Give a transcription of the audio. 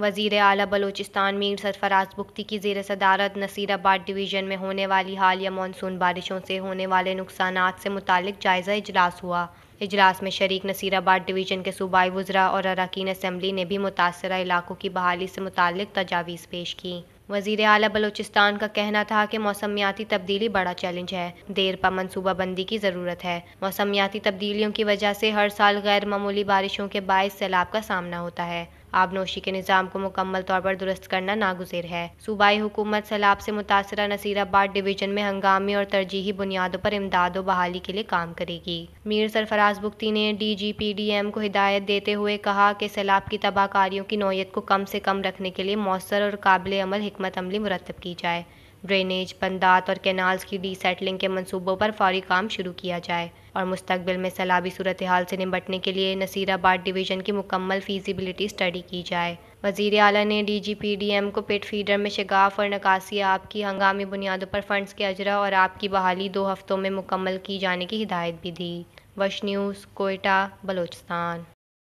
वजीर अली बलोचिस्तान मीर सरफराज बुख्ती की जेर सदारत नसीराबाद डिवीज़न में होने वाली हालिया मानसून बारिशों से होने वाले नुकसान से मुतक जायज़ा इजलास हुआ इजलास में शरीक नसीराबाद डिवीज़न के सूबाई वज्रा और अरकान असम्बली ने भी मुतासर इलाकों की बहाली से मुतल तजावीज़ पेश की वजीर अली बलोचिस्तान का कहना था कि मौसमियाती तब्दीली बड़ा चैलेंज है देर पर मनसूबाबंदी की ज़रूरत है मौसमियाती तब्दीलियों की वजह से हर साल गैर मामूली बारिशों के बायस सैलाब का सामना होता है आबनोशी के निज़ाम को मुकम्मल तौर पर दुरुस्त करना नागुजर है सूबाई हुकूमत सैलाब से मुतासर नसीराबाद डिवीजन में हंगामी और तरजीही बुनियादों पर इमदाद बहाली के लिए काम करेगी मीर सरफराज बुख्ती ने D G P D M को हिदायत देते हुए कहा कि सैलाब की तबाहकारियों की नोयत को कम से कम रखने के लिए मौसर और काबिल अमल हमत अमली मुरतब की जाए ड्रेनेज बंदात और कैनाल्स की रीसेटलिंग के मंसूबों पर फौरी काम शुरू किया जाए और मुस्तबिल में सैलाबी सूरत हाल से निपटने के लिए नसीराबाद डिवीज़न की मुकम्मल फीजिबिलिटी स्टडी की जाए वजीर अली ने D G P D M को पेट फीडर में शगाफ और नकासी आपकी हंगामी बुनियादों पर फंडस के अजरा और आपकी बहाली दो हफ्तों में मुकम्मल की जाने की हिदायत भी दी वश न्यूज़ कोयटा बलोचिस्तान